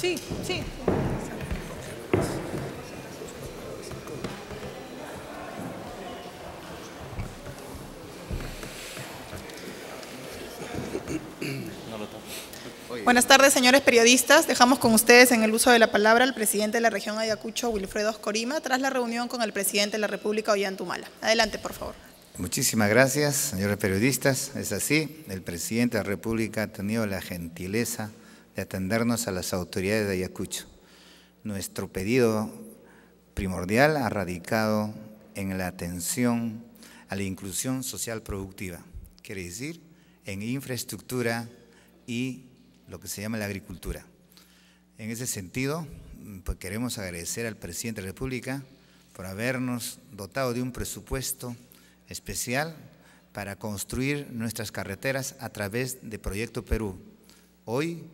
Sí, sí. Buenas tardes, señores periodistas. Dejamos con ustedes en el uso de la palabra al presidente de la región Ayacucho, Wilfredo Corima, tras la reunión con el presidente de la República, Ollantumala. Adelante, por favor. Muchísimas gracias, señores periodistas. Es así, el presidente de la República ha tenido la gentileza atendernos a las autoridades de Ayacucho. Nuestro pedido primordial ha radicado en la atención a la inclusión social productiva, quiere decir, en infraestructura y lo que se llama la agricultura. En ese sentido, pues queremos agradecer al presidente de la República por habernos dotado de un presupuesto especial para construir nuestras carreteras a través de Proyecto Perú. Hoy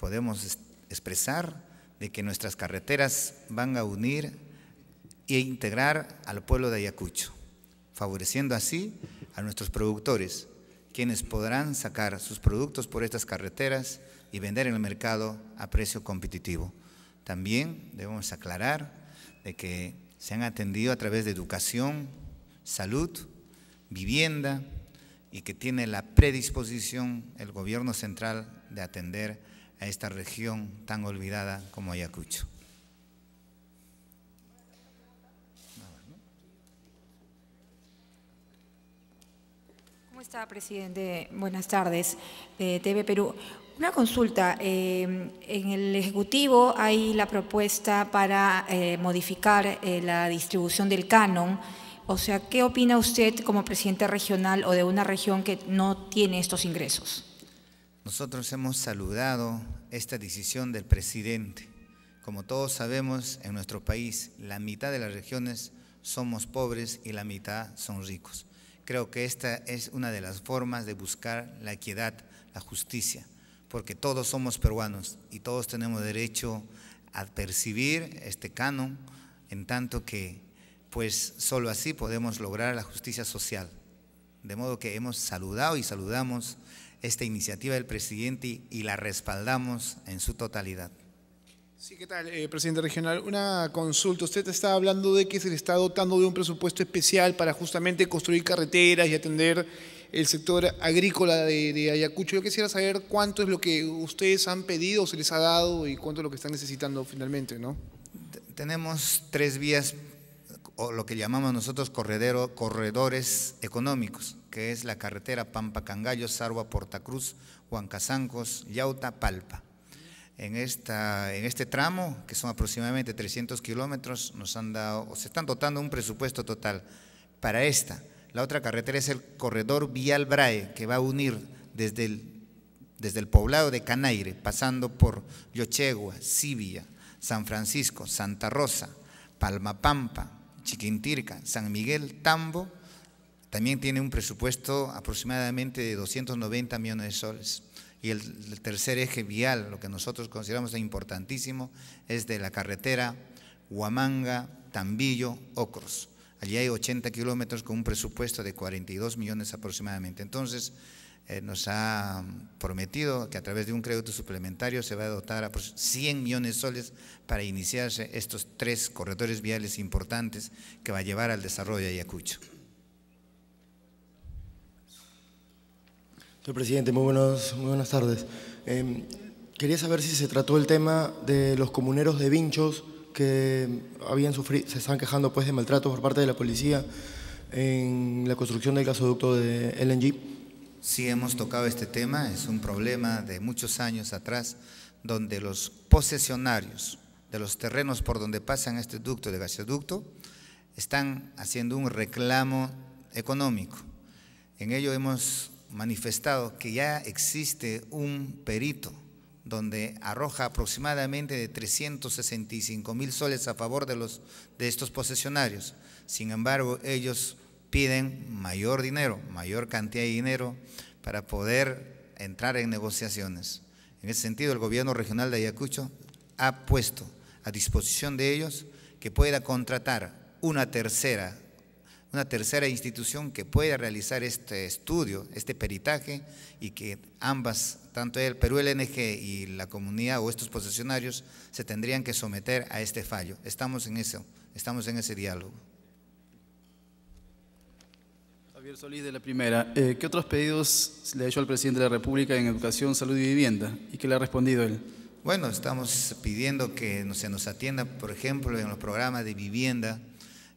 podemos expresar de que nuestras carreteras van a unir e integrar al pueblo de Ayacucho, favoreciendo así a nuestros productores, quienes podrán sacar sus productos por estas carreteras y vender en el mercado a precio competitivo. También debemos aclarar de que se han atendido a través de educación, salud, vivienda y que tiene la predisposición el gobierno central de atender a esta región tan olvidada como Ayacucho. ¿Cómo está, presidente? Buenas tardes, TV Perú. Una consulta. Eh, en el Ejecutivo hay la propuesta para eh, modificar eh, la distribución del canon. O sea, ¿qué opina usted como presidente regional o de una región que no tiene estos ingresos? Nosotros hemos saludado esta decisión del presidente. Como todos sabemos, en nuestro país la mitad de las regiones somos pobres y la mitad son ricos. Creo que esta es una de las formas de buscar la equidad, la justicia, porque todos somos peruanos y todos tenemos derecho a percibir este canon, en tanto que pues solo así podemos lograr la justicia social. De modo que hemos saludado y saludamos esta iniciativa del presidente y la respaldamos en su totalidad. Sí, ¿qué tal, eh, presidente regional? Una consulta. Usted está hablando de que se le está dotando de un presupuesto especial para justamente construir carreteras y atender el sector agrícola de, Ayacucho. Yo quisiera saber cuánto es lo que ustedes han pedido, se les ha dado y cuánto es lo que están necesitando finalmente, ¿no? tenemos tres vías o lo que llamamos nosotros corredores económicos, que es la carretera Pampa Cangallo, Sarwa, Portacruz, Huancasancos, Yauta, Palpa. En, esta, en este tramo, que son aproximadamente 300 kilómetros, nos han dado, se están dotando un presupuesto total para esta. La otra carretera es el corredor Vial Brae, que va a unir desde el, desde el poblado de Canaire, pasando por Yochegua, Sibia, San Francisco, Santa Rosa, Palma Pampa, Chiquintirca, San Miguel, Tambo, también tiene un presupuesto aproximadamente de 290 millones de soles. Y el, tercer eje vial, lo que nosotros consideramos importantísimo, es de la carretera Huamanga, Tambillo, Ocros. Allí hay 80 kilómetros con un presupuesto de 42 millones aproximadamente. Entonces, eh, nos ha mm, prometido que a través de un crédito suplementario se va a dotar a 100 millones de soles para iniciarse estos tres corredores viales importantes que va a llevar al desarrollo de Ayacucho. Señor presidente, muy, buenos, muy buenas tardes. Em, quería saber si se trató el tema de los comuneros de vinchos que habían sufrido, se están quejando pues, de maltrato por parte de la policía en la construcción del gasoducto de LNG sí hemos tocado este tema, es un problema de muchos años atrás, donde los posesionarios de los terrenos por donde pasan este ducto de gasoducto están haciendo un reclamo económico. En ello hemos manifestado que ya existe un perito donde arroja aproximadamente de 365 mil soles a favor de, los, de estos posesionarios. Sin embargo, ellos piden mayor dinero, mayor cantidad de dinero para poder entrar en negociaciones. En ese sentido, el gobierno regional de Ayacucho ha puesto a disposición de ellos que pueda contratar una tercera, una tercera institución que pueda realizar este estudio, este peritaje, y que ambas, tanto el Perú LNG y la comunidad o estos posesionarios, se tendrían que someter a este fallo. Estamos en eso, estamos en ese diálogo. Javier Solís de la primera. Eh, ¿Qué otros pedidos le ha hecho al presidente de la República en educación, salud y vivienda? ¿Y qué le ha respondido él? Bueno, estamos pidiendo que se nos atienda, por ejemplo, en los programas de vivienda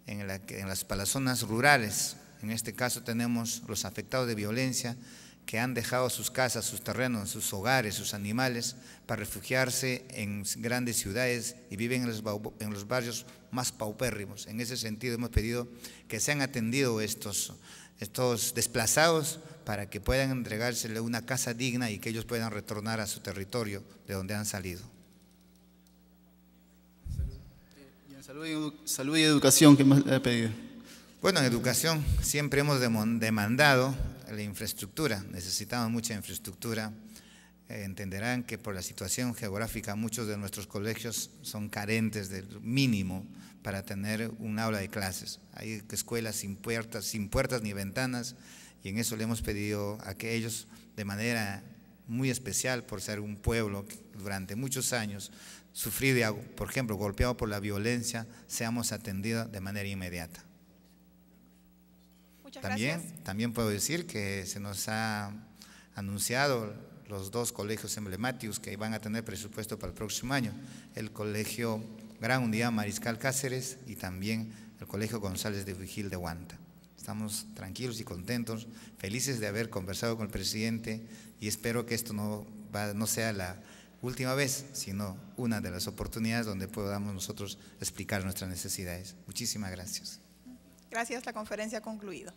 en, en las palazonas rurales. En este caso tenemos los afectados de violencia, que han dejado sus casas, sus terrenos, sus hogares, sus animales, para refugiarse en grandes ciudades y viven en los, barrios más paupérrimos. En ese sentido hemos pedido que sean atendidos estos, estos desplazados para que puedan entregársele una casa digna y que ellos puedan retornar a su territorio de donde han salido. Salud y, educación, ¿qué más le ha pedido? Bueno, en educación siempre hemos demandado la infraestructura, necesitamos mucha infraestructura. Eh, entenderán que por la situación geográfica muchos de nuestros colegios son carentes del mínimo para tener un aula de clases. Hay escuelas sin puertas, sin puertas ni ventanas y en eso le hemos pedido a que ellos de manera muy especial por ser un pueblo que durante muchos años sufrido, por ejemplo, golpeado por la violencia, seamos atendidos de manera inmediata también, También puedo decir que se nos ha anunciado los dos colegios emblemáticos que van a tener presupuesto para el próximo año, el Colegio Gran Unidad Mariscal Cáceres y también el Colegio González de Vigil de Guanta. Estamos tranquilos y contentos, felices de haber conversado con el presidente y espero que esto no, no sea la última vez, sino una de las oportunidades donde podamos nosotros explicar nuestras necesidades. Muchísimas gracias. Gracias, la conferencia ha concluido.